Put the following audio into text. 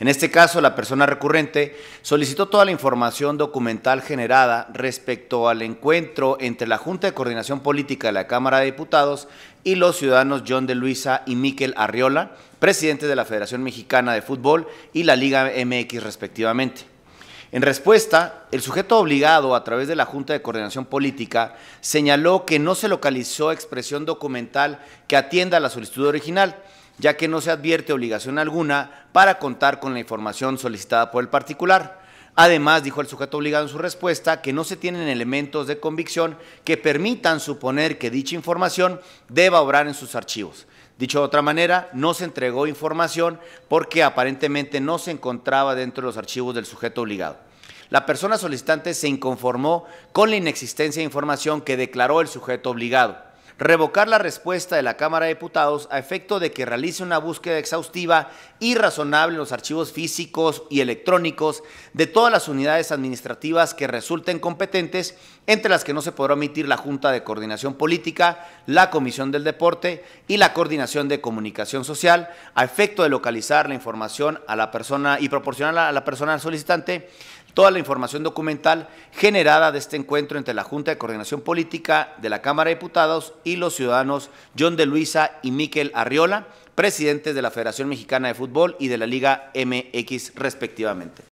En este caso, la persona recurrente solicitó toda la información documental generada respecto al encuentro entre la Junta de Coordinación Política de la Cámara de Diputados y los ciudadanos John de Luisa y Miquel Arriola, presidentes de la Federación Mexicana de Fútbol y la Liga MX respectivamente. En respuesta, el sujeto obligado a través de la Junta de Coordinación Política señaló que no se localizó expresión documental que atienda a la solicitud original, ya que no se advierte obligación alguna para contar con la información solicitada por el particular. Además, dijo el sujeto obligado en su respuesta, que no se tienen elementos de convicción que permitan suponer que dicha información deba obrar en sus archivos. Dicho de otra manera, no se entregó información porque aparentemente no se encontraba dentro de los archivos del sujeto obligado. La persona solicitante se inconformó con la inexistencia de información que declaró el sujeto obligado revocar la respuesta de la Cámara de Diputados a efecto de que realice una búsqueda exhaustiva y razonable en los archivos físicos y electrónicos de todas las unidades administrativas que resulten competentes, entre las que no se podrá omitir la Junta de Coordinación Política, la Comisión del Deporte y la Coordinación de Comunicación Social, a efecto de localizar la información a la persona y proporcionarla a la persona solicitante toda la información documental generada de este encuentro entre la Junta de Coordinación Política de la Cámara de Diputados y los ciudadanos John de Luisa y Miquel Arriola, presidentes de la Federación Mexicana de Fútbol y de la Liga MX respectivamente.